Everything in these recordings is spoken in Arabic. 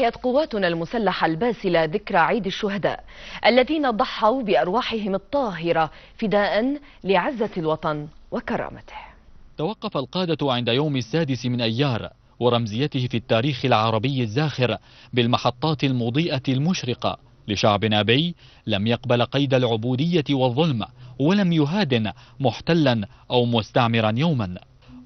أحيت قواتنا المسلحة الباسلة ذكرى عيد الشهداء الذين ضحوا بأرواحهم الطاهرة فداء لعزة الوطن وكرامته توقف القادة عند يوم السادس من أيار ورمزيته في التاريخ العربي الزاخر بالمحطات المضيئة المشرقة لشعب أبي لم يقبل قيد العبودية والظلم ولم يهادن محتلا أو مستعمرا يوما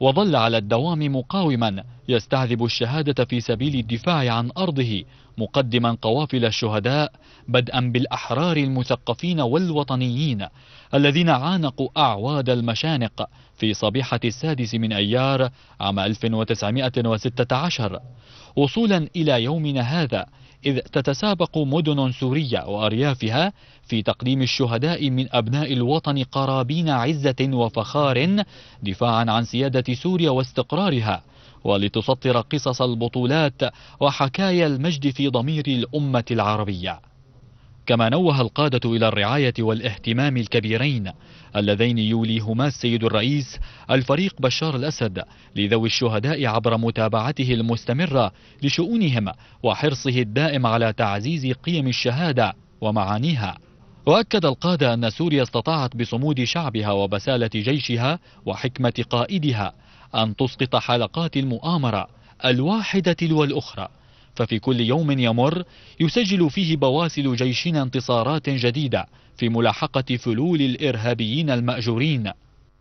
وظل على الدوام مقاوما يستعذب الشهادة في سبيل الدفاع عن أرضه مقدما قوافل الشهداء بدءا بالأحرار المثقفين والوطنيين الذين عانقوا أعواد المشانق في صبيحة السادس من أيار عام 1916 وصولا إلى يومنا هذا إذ تتسابق مدن سورية وأريافها في تقديم الشهداء من أبناء الوطن قرابين عزة وفخار دفاعا عن سيادة سوريا واستقرارها ولتسطر قصص البطولات وحكايا المجد في ضمير الأمة العربية كما نوه القادة إلى الرعاية والاهتمام الكبيرين اللذين يوليهما السيد الرئيس الفريق بشار الأسد لذوي الشهداء عبر متابعته المستمرة لشؤونهم وحرصه الدائم على تعزيز قيم الشهادة ومعانيها وأكد القادة أن سوريا استطاعت بصمود شعبها وبسالة جيشها وحكمة قائدها أن تسقط حلقات المؤامرة الواحدة والأخرى ففي كل يوم يمر يسجل فيه بواسل جيشنا انتصارات جديدة في ملاحقة فلول الإرهابيين المأجورين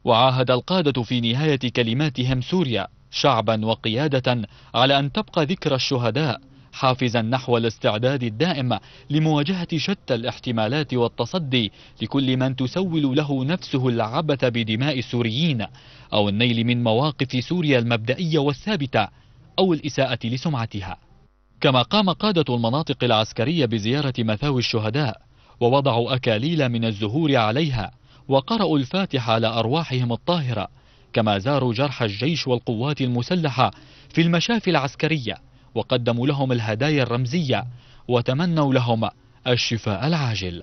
وعاهد القادة في نهاية كلماتهم سوريا شعبا وقيادة على أن تبقى ذكرى الشهداء حافزا نحو الاستعداد الدائم لمواجهة شتى الاحتمالات والتصدي لكل من تسول له نفسه العبث بدماء السوريين أو النيل من مواقف سوريا المبدئية والثابتة أو الإساءة لسمعتها كما قام قادة المناطق العسكرية بزيارة مثاوي الشهداء ووضعوا أكاليل من الزهور عليها وقرأوا الفاتحة على أرواحهم الطاهرة كما زاروا جرح الجيش والقوات المسلحة في المشافي العسكرية وقدموا لهم الهدايا الرمزية وتمنوا لهم الشفاء العاجل